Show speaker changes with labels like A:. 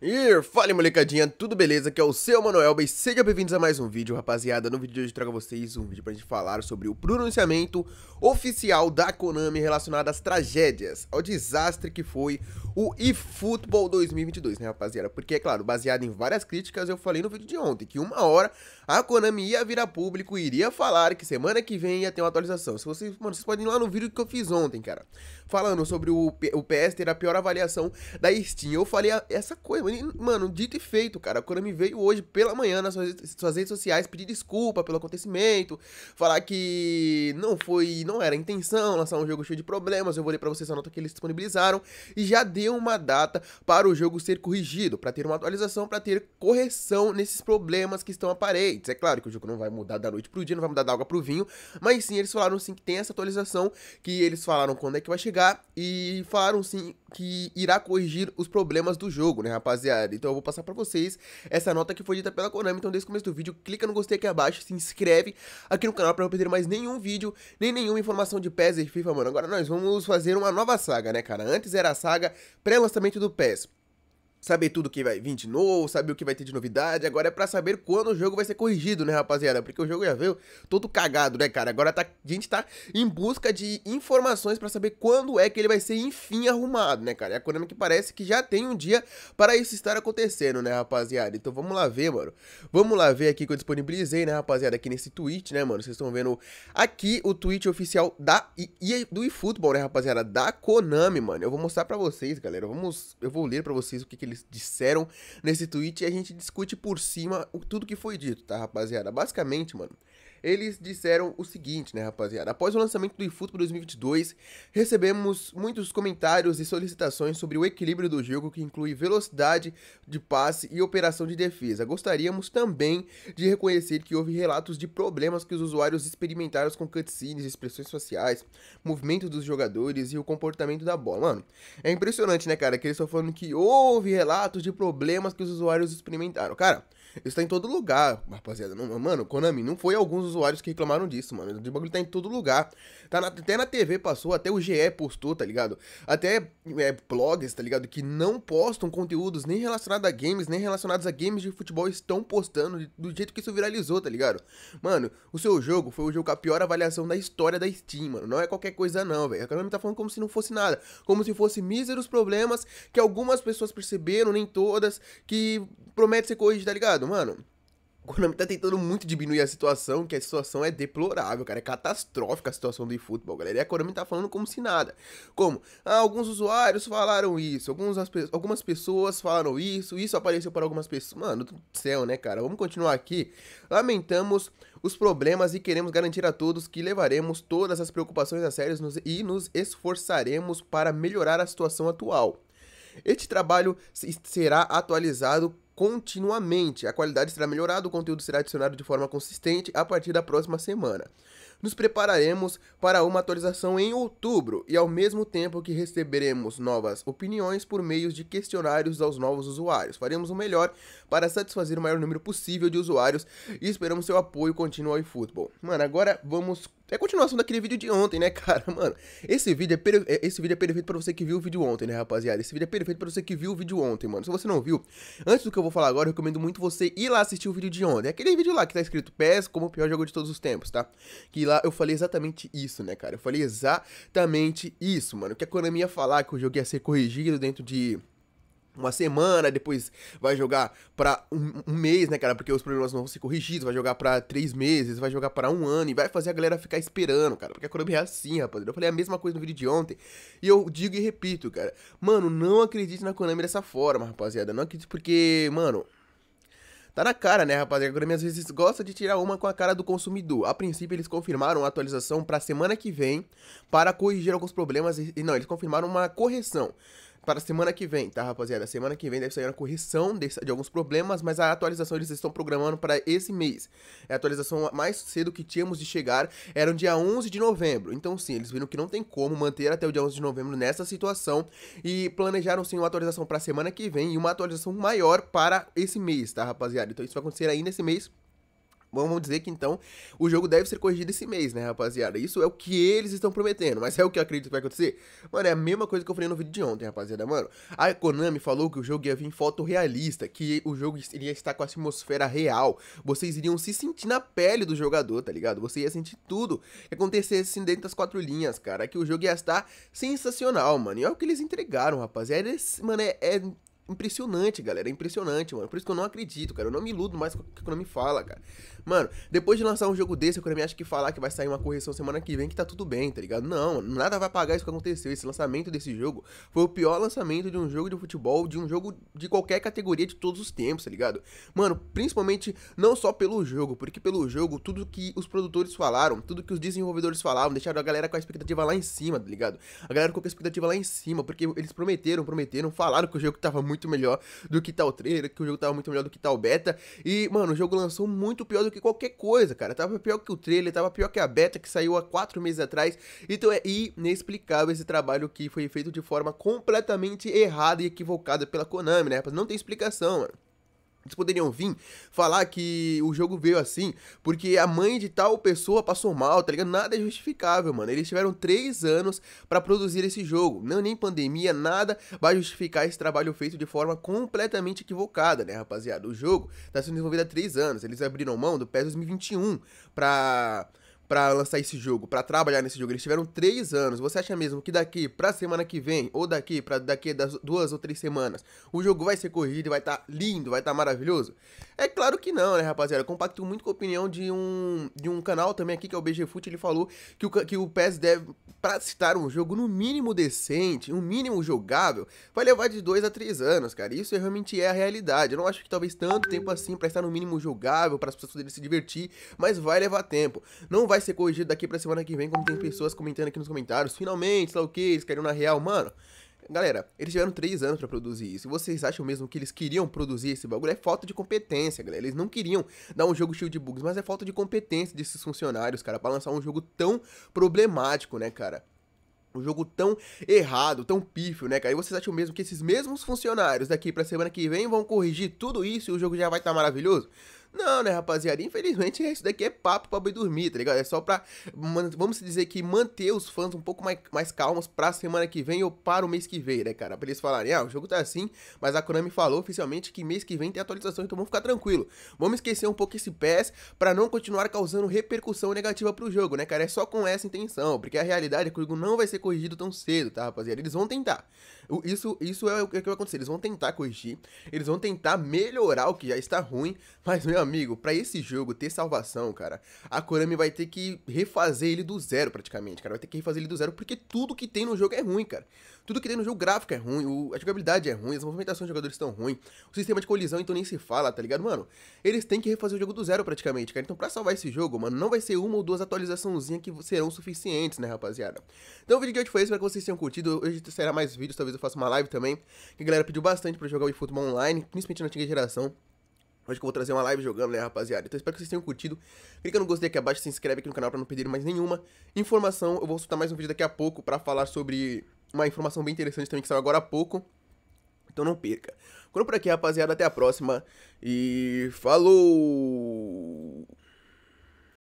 A: E fala molecadinha, tudo beleza? Aqui é o seu Manuel e sejam bem-vindos a mais um vídeo, rapaziada. No vídeo de hoje eu trago a vocês um vídeo pra gente falar sobre o pronunciamento oficial da Konami relacionado às tragédias, ao desastre que foi o eFootball 2022, né rapaziada? Porque, é claro, baseado em várias críticas, eu falei no vídeo de ontem que uma hora a Konami ia virar público e iria falar que semana que vem ia ter uma atualização. Se vocês, mano, vocês podem ir lá no vídeo que eu fiz ontem, cara falando sobre o, o PS ter a pior avaliação da Steam. Eu falei essa coisa, mano, dito e feito, cara. Quando me veio hoje pela manhã nas suas, suas redes sociais pedir desculpa pelo acontecimento, falar que não foi, não era a intenção lançar um jogo cheio de problemas. Eu vou ler pra vocês a nota que eles disponibilizaram e já deu uma data para o jogo ser corrigido, para ter uma atualização, para ter correção nesses problemas que estão aparentes. É claro que o jogo não vai mudar da noite pro dia, não vai mudar da água pro vinho, mas sim eles falaram sim que tem essa atualização que eles falaram quando é que vai chegar e falaram sim que irá corrigir os problemas do jogo, né, rapaziada? Então eu vou passar pra vocês essa nota que foi dita pela Konami. Então desde o começo do vídeo, clica no gostei aqui abaixo, se inscreve aqui no canal pra não perder mais nenhum vídeo, nem nenhuma informação de PES e FIFA, mano. Agora nós vamos fazer uma nova saga, né, cara? Antes era a saga pré-lançamento do PES saber tudo que vai vir de novo, saber o que vai ter de novidade. Agora é para saber quando o jogo vai ser corrigido, né, rapaziada? Porque o jogo já veio todo cagado, né, cara? Agora tá, a gente tá em busca de informações para saber quando é que ele vai ser enfim arrumado, né, cara? É a Konami que parece que já tem um dia para isso estar acontecendo, né, rapaziada? Então vamos lá ver, mano. Vamos lá ver aqui que eu disponibilizei, né, rapaziada, aqui nesse tweet, né, mano? Vocês estão vendo aqui o tweet oficial da e do eFootball, né, rapaziada, da Konami, mano. Eu vou mostrar para vocês, galera. Vamos, eu vou ler para vocês o que que eles disseram nesse tweet e a gente discute por cima o, tudo que foi dito, tá, rapaziada? Basicamente, mano, eles disseram o seguinte, né, rapaziada? Após o lançamento do eFootball 2022, recebemos muitos comentários e solicitações sobre o equilíbrio do jogo, que inclui velocidade de passe e operação de defesa. Gostaríamos também de reconhecer que houve relatos de problemas que os usuários experimentaram com cutscenes, expressões faciais, movimento dos jogadores e o comportamento da bola. Mano, é impressionante, né, cara, que eles estão falando que houve relatos de problemas que os usuários experimentaram. Cara, isso tá em todo lugar, rapaziada. Não, mano, Konami, não foi alguns usuários que reclamaram disso, mano. O bagulho tá em todo lugar. Tá na, até na TV passou, até o GE postou, tá ligado? Até é, blogs, tá ligado? Que não postam conteúdos nem relacionados a games, nem relacionados a games de futebol estão postando do jeito que isso viralizou, tá ligado? Mano, o seu jogo foi o jogo com a pior avaliação da história da Steam, mano. Não é qualquer coisa, não, velho. A Konami tá falando como se não fosse nada. Como se fosse míseros problemas que algumas pessoas perceberam, nem todas, que promete ser corrigido, tá ligado? mano, o Konami tá tentando muito diminuir a situação, que a situação é deplorável, cara. É catastrófica a situação do eFootball, galera. E a Konami tá falando como se nada. Como? Ah, alguns usuários falaram isso, algumas, algumas pessoas falaram isso, isso apareceu para algumas pessoas. Mano, do céu, né, cara? Vamos continuar aqui. Lamentamos os problemas e queremos garantir a todos que levaremos todas as preocupações a sério e nos esforçaremos para melhorar a situação atual. Este trabalho será atualizado continuamente. A qualidade será melhorada, o conteúdo será adicionado de forma consistente a partir da próxima semana nos prepararemos para uma atualização em outubro e ao mesmo tempo que receberemos novas opiniões por meio de questionários aos novos usuários. Faremos o melhor para satisfazer o maior número possível de usuários e esperamos seu apoio contínuo ao eFootball. Mano, agora vamos é a continuação daquele vídeo de ontem, né, cara? Mano, esse vídeo é, é, esse vídeo é perfeito pra você que viu o vídeo ontem, né, rapaziada? Esse vídeo é perfeito pra você que viu o vídeo ontem, mano. Se você não viu, antes do que eu vou falar agora, eu recomendo muito você ir lá assistir o vídeo de ontem. É aquele vídeo lá que tá escrito PES como o pior jogo de todos os tempos, tá? Que lá, eu falei exatamente isso, né, cara? Eu falei exatamente isso, mano. Que a Konami ia falar que o jogo ia ser corrigido dentro de uma semana, depois vai jogar para um, um, mês, né, cara? Porque os problemas não vão ser corrigidos, vai jogar para três meses, vai jogar para um ano e vai fazer a galera ficar esperando, cara. Porque a Konami é assim, rapaz. Eu falei a mesma coisa no vídeo de ontem e eu digo e repito, cara. Mano, não acredite na Konami dessa forma, rapaziada. Não acredite porque, mano, Tá na cara, né, rapaziada? A Grammy às vezes gosta de tirar uma com a cara do consumidor. A princípio, eles confirmaram a atualização para semana que vem para corrigir alguns problemas. E não, eles confirmaram uma correção para a semana que vem, tá, rapaziada? Semana que vem deve sair uma correção de, de alguns problemas, mas a atualização eles estão programando para esse mês. É a atualização mais cedo que tínhamos de chegar, era o dia 11 de novembro. Então, sim, eles viram que não tem como manter até o dia 11 de novembro nessa situação e planejaram, sim, uma atualização para a semana que vem e uma atualização maior para esse mês, tá, rapaziada? Então, isso vai acontecer ainda esse mês. Vamos dizer que então o jogo deve ser corrigido esse mês, né, rapaziada? Isso é o que eles estão prometendo, mas é o que eu acredito que vai acontecer? Mano, é a mesma coisa que eu falei no vídeo de ontem, rapaziada. Mano, a Konami falou que o jogo ia vir fotorrealista, que o jogo iria estar com a atmosfera real. Vocês iriam se sentir na pele do jogador, tá ligado? Você ia sentir tudo que acontecesse assim dentro das quatro linhas, cara. Que o jogo ia estar sensacional, mano. E olha é o que eles entregaram, rapaziada. É, mano, é, é impressionante, galera. É impressionante, mano. Por isso que eu não acredito, cara. Eu não me iludo mais com o que a Konami fala, cara. Mano, depois de lançar um jogo desse, a Konami acha que falar que vai sair uma correção semana que vem, que tá tudo bem, tá ligado? Não, nada vai pagar isso que aconteceu. Esse lançamento desse jogo foi o pior lançamento de um jogo de futebol, de um jogo de qualquer categoria de todos os tempos, tá ligado? Mano, principalmente não só pelo jogo, porque pelo jogo, tudo que os produtores falaram, tudo que os desenvolvedores falaram deixaram a galera com a expectativa lá em cima, tá ligado? A galera ficou com a expectativa lá em cima, porque eles prometeram, prometeram, falaram que o jogo tava muito muito melhor do que tal trailer, que o jogo tava muito melhor do que tal beta. E, mano, o jogo lançou muito pior do que qualquer coisa, cara. Tava pior que o trailer, tava pior que a beta que saiu há quatro meses atrás. Então é inexplicável esse trabalho que foi feito de forma completamente errada e equivocada pela Konami, né? Não tem explicação, mano. Eles poderiam vir falar que o jogo veio assim, porque a mãe de tal pessoa passou mal, tá ligado? Nada é justificável, mano. Eles tiveram três anos para produzir esse jogo. Não, nem pandemia, nada vai justificar esse trabalho feito de forma completamente equivocada, né, rapaziada? O jogo tá sendo desenvolvido há três anos. Eles abriram mão do PES 2021 pra para lançar esse jogo, para trabalhar nesse jogo. Eles tiveram três anos. Você acha mesmo que daqui para semana que vem, ou daqui para daqui das duas ou três semanas, o jogo vai ser corrido e vai estar tá lindo, vai estar tá maravilhoso? É claro que não, né, rapaziada? Compartilho compacto muito com a opinião de um, de um canal também aqui, que é o BG Foot, ele falou que o, que o PES deve, para citar um jogo no mínimo decente, um mínimo jogável, vai levar de dois a três anos, cara. Isso é realmente é a realidade. Eu não acho que talvez tanto tempo assim para estar no mínimo jogável, para as pessoas poderem se divertir, mas vai levar tempo. Não vai vai ser corrigido daqui pra semana que vem, como tem pessoas comentando aqui nos comentários. Finalmente, sei lá o que, eles queriam na real. Mano, Galera, eles tiveram três anos para produzir isso. Vocês acham mesmo que eles queriam produzir esse bagulho? É falta de competência, galera. Eles não queriam dar um jogo cheio de bugs, mas é falta de competência desses funcionários, cara, pra lançar um jogo tão problemático, né, cara? Um jogo tão errado, tão pífio, né, cara? E vocês acham mesmo que esses mesmos funcionários daqui pra semana que vem vão corrigir tudo isso e o jogo já vai estar tá maravilhoso? Não, né, rapaziada? Infelizmente, isso daqui é papo pra boi dormir, tá ligado? É só pra, vamos dizer que manter os fãs um pouco mais, mais calmos pra semana que vem ou para o mês que vem, né, cara? Pra eles falarem, ah, o jogo tá assim, mas a Konami falou oficialmente que mês que vem tem atualização, então vamos ficar tranquilo. Vamos esquecer um pouco esse PES pra não continuar causando repercussão negativa pro jogo, né, cara? É só com essa intenção, porque a realidade é que o jogo não vai ser corrigido tão cedo, tá, rapaziada? Eles vão tentar. Isso, isso é, é o que vai acontecer, eles vão tentar corrigir, eles vão tentar melhorar o que já está ruim, mas não é meu amigo, para esse jogo ter salvação, cara, a Konami vai ter que refazer ele do zero praticamente, cara. Vai ter que refazer ele do zero porque tudo que tem no jogo é ruim, cara. Tudo que tem no jogo gráfico é ruim, a jogabilidade é ruim, as movimentações dos jogadores estão ruins, o sistema de colisão então nem se fala, tá ligado, mano? Eles têm que refazer o jogo do zero praticamente, cara. Então para salvar esse jogo, mano, não vai ser uma ou duas atualizaçãozinhas que serão suficientes, né, rapaziada? Então o vídeo de hoje foi esse, espero que vocês tenham curtido. Hoje será mais vídeos, talvez eu faça uma live também, que a galera pediu bastante para jogar o eFootball online, principalmente na antiga geração. Hoje que eu vou trazer uma live jogando, né, rapaziada? Então espero que vocês tenham curtido. Clica no gostei aqui abaixo, se inscreve aqui no canal pra não perder mais nenhuma informação. Eu vou soltar mais um vídeo daqui a pouco pra falar sobre uma informação bem interessante também que saiu agora há pouco. Então não perca. Ficou por aqui, rapaziada. Até a próxima. E falou!